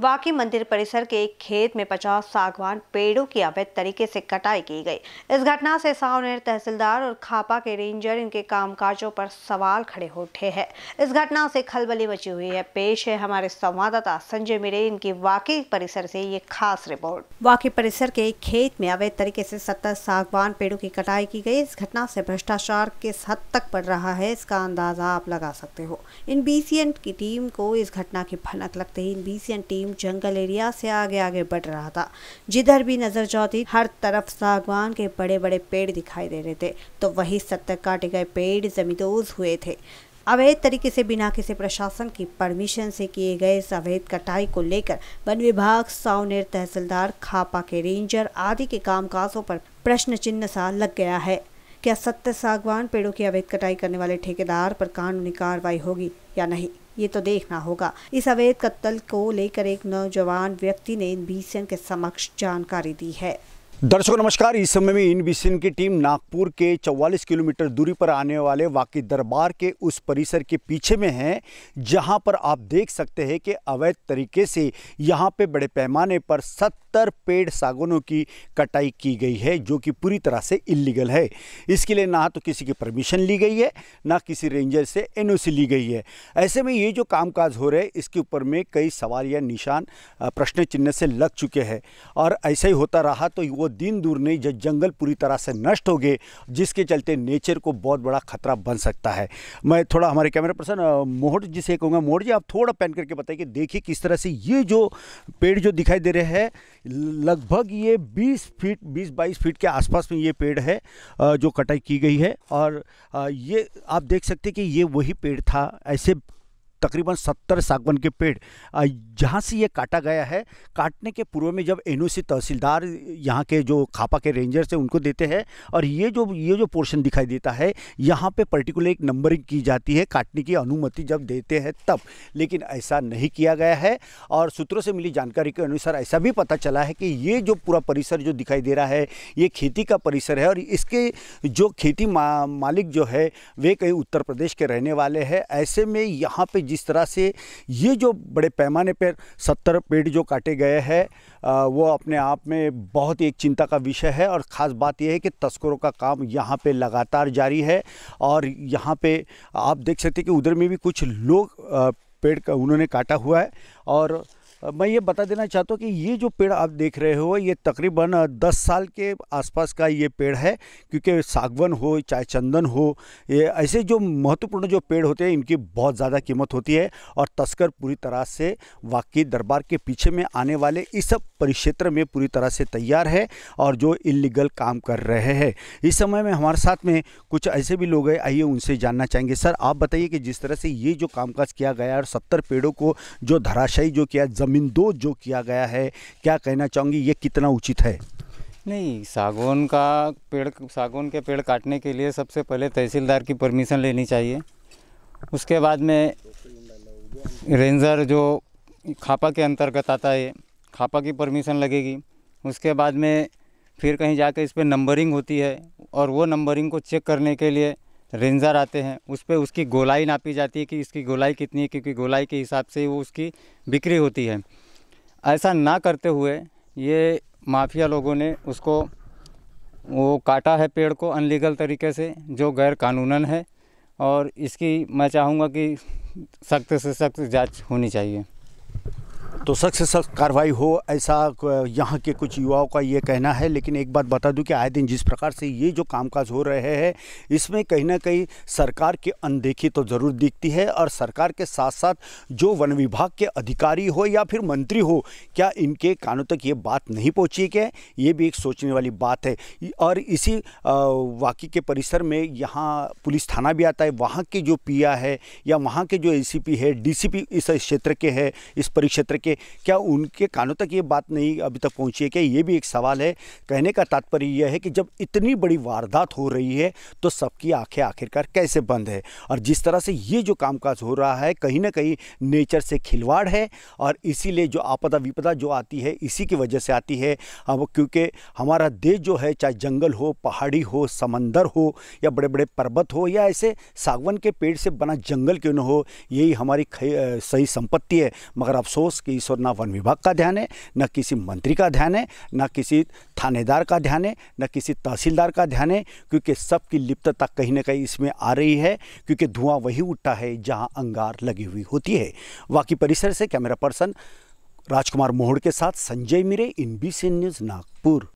वाकी मंदिर परिसर के एक खेत में पचास सागवान पेड़ों की अवैध तरीके से कटाई की गई इस घटना से सावनेर तहसीलदार और खापा के रेंजर इनके कामकाजों पर सवाल खड़े हो उठे हैं इस घटना से खलबली मची हुई है पेश है हमारे संवाददाता संजय मिरे इनकी वाकी परिसर से ये खास रिपोर्ट वाकी परिसर के एक खेत में अवैध तरीके से सत्तर सागवान पेड़ों की कटाई की गई इस घटना से भ्रष्टाचार किस हद तक बढ़ रहा है इसका अंदाजा आप लगा सकते हो इन बी की टीम को इस घटना की भनक लगते ही इन बी टीम आलम जंगल एरिया से आगे आगे बढ़ रहा था जिधर भी नजर जाती हर तरफ सागवान के बड़े बड़े पेड़ दिखाई दे रहे थे तो वही सत्तर काटे गए पेड़ जमींदोज हुए थे अवैध तरीके से बिना किसी प्रशासन की परमिशन से किए गए इस अवैध कटाई को लेकर वन विभाग सावनेर तहसीलदार खापा के रेंजर आदि के कामकाजों पर प्रश्न चिन्ह सा लग गया है क्या सत्य सागवान पेड़ों की अवैध कटाई करने वाले ठेकेदार पर कानूनी कार्रवाई होगी या नहीं ये तो देखना होगा इस अवैध कत्ल को लेकर एक नौजवान व्यक्ति ने बीसीएन के समक्ष जानकारी दी है दर्शकों नमस्कार इस समय में इन बिशन की टीम नागपुर के 44 किलोमीटर दूरी पर आने वाले वाकई दरबार के उस परिसर के पीछे में है जहां पर आप देख सकते हैं कि अवैध तरीके से यहां पे बड़े पैमाने पर 70 पेड़ सागुनों की कटाई की गई है जो कि पूरी तरह से इलीगल है इसके लिए ना तो किसी की परमिशन ली गई है ना किसी रेंजर से एन ली गई है ऐसे में ये जो काम हो रहे इसके ऊपर में कई सवाल या निशान प्रश्न चिन्ह से लग चुके हैं और ऐसा ही होता रहा तो वो दिन दूर नहीं जब जंगल पूरी तरह से नष्ट हो गए जिसके चलते नेचर को बहुत बड़ा खतरा बन सकता है मैं थोड़ा हमारे कैमरा पर्सन मोहट जी से कहूँगा मोहट जी आप थोड़ा पैन करके बताइए कि देखिए किस तरह से ये जो पेड़ जो दिखाई दे रहे हैं लगभग ये बीस फीट बीस बाईस फीट के आसपास में ये पेड़ है जो कटाई की गई है और ये आप देख सकते कि ये वही पेड़ था ऐसे तकरीबन सत्तर सागवन के पेड़ जहाँ से ये काटा गया है काटने के पूर्व में जब एन तहसीलदार यहाँ के जो खापा के रेंजर्स हैं उनको देते हैं और ये जो ये जो पोर्शन दिखाई देता है यहाँ पे पर्टिकुलर एक नंबरिंग की जाती है काटने की अनुमति जब देते हैं तब लेकिन ऐसा नहीं किया गया है और सूत्रों से मिली जानकारी के अनुसार ऐसा भी पता चला है कि ये जो पूरा परिसर जो दिखाई दे रहा है ये खेती का परिसर है और इसके जो खेती मा, मालिक जो है वे कहीं उत्तर प्रदेश के रहने वाले हैं ऐसे में यहाँ पर जिस तरह से ये जो बड़े पैमाने पर सत्तर पेड़ जो काटे गए हैं वो अपने आप में बहुत ही एक चिंता का विषय है और ख़ास बात यह है कि तस्करों का काम यहाँ पे लगातार जारी है और यहाँ पे आप देख सकते हैं कि उधर में भी कुछ लोग पेड़ का उन्होंने काटा हुआ है और मैं ये बता देना चाहता हूँ कि ये जो पेड़ आप देख रहे हो ये तकरीबन 10 साल के आसपास का ये पेड़ है क्योंकि सागवन हो चाहे चंदन हो ये ऐसे जो महत्वपूर्ण जो पेड़ होते हैं इनकी बहुत ज़्यादा कीमत होती है और तस्कर पूरी तरह से वाकई दरबार के पीछे में आने वाले इस सब परिक्षेत्र में पूरी तरह से तैयार है और जो इलीगल काम कर रहे हैं इस समय में हमारे साथ में कुछ ऐसे भी लोग हैं आइए उनसे जानना चाहेंगे सर आप बताइए कि जिस तरह से ये जो कामकाज किया गया और सत्तर पेड़ों को जो धराशायी जो किया जमींदोज जो किया गया है क्या कहना चाहूँगी ये कितना उचित है नहीं सागौन का पेड़ सागौन के पेड़ काटने के लिए सबसे पहले तहसीलदार की परमिशन लेनी चाहिए उसके बाद में रेंजर जो खापा के अंतर्गत आता है खापा की परमिशन लगेगी उसके बाद में फिर कहीं जाकर इस पर नंबरिंग होती है और वो नंबरिंग को चेक करने के लिए रेंजर आते हैं उस पर उसकी गोलाई नापी जाती है कि इसकी गोलाई कितनी है क्योंकि गोलाई के हिसाब से वो उसकी बिक्री होती है ऐसा ना करते हुए ये माफिया लोगों ने उसको वो काटा है पेड़ को अनलीगल तरीके से जो गैर कानूनन है और इसकी मैं चाहूँगा कि सख्त से सख्त जांच होनी चाहिए तो सख्त से सख्त कार्रवाई हो ऐसा यहाँ के कुछ युवाओं का ये कहना है लेकिन एक बात बता दूं कि आए दिन जिस प्रकार से ये जो कामकाज हो रहे हैं इसमें कहीं ना कहीं सरकार की अनदेखी तो ज़रूर दिखती है और सरकार के साथ साथ जो वन विभाग के अधिकारी हो या फिर मंत्री हो क्या इनके कानों तक ये बात नहीं पहुँची क्या ये भी एक सोचने वाली बात है और इसी वाकई के परिसर में यहाँ पुलिस थाना भी आता है वहाँ के जो पी है या वहाँ के जो ए है डी इस क्षेत्र के है इस परिक्षेत्र के के क्या उनके कानों तक ये बात नहीं अभी तक पहुंची है क्या ये भी एक सवाल है कहने का तात्पर्य यह है कि जब इतनी बड़ी वारदात हो रही है तो सबकी आंखें आखिरकार कैसे बंद है और जिस तरह से ये जो कामकाज हो रहा है कहीं ना कहीं नेचर से खिलवाड़ है और इसीलिए जो आपदा विपदा जो आती है इसी की वजह से आती है अब क्योंकि हमारा देश जो है चाहे जंगल हो पहाड़ी हो समंदर हो या बड़े बड़े पर्वत हो या ऐसे सागवन के पेड़ से बना जंगल क्यों न हो यही हमारी सही संपत्ति है मगर अफसोस कि इस और ना वन विभाग का ध्यान है न किसी मंत्री का ध्यान है न किसी थानेदार का ध्यान है न किसी तहसीलदार का ध्यान है क्योंकि सबकी लिप्तता कहीं ना कहीं इसमें आ रही है क्योंकि धुआं वही उठा है जहां अंगार लगी हुई होती है वाकई परिसर से कैमरा पर्सन राजकुमार मोहड़ के साथ Sanjay Mire IN B news Nagpur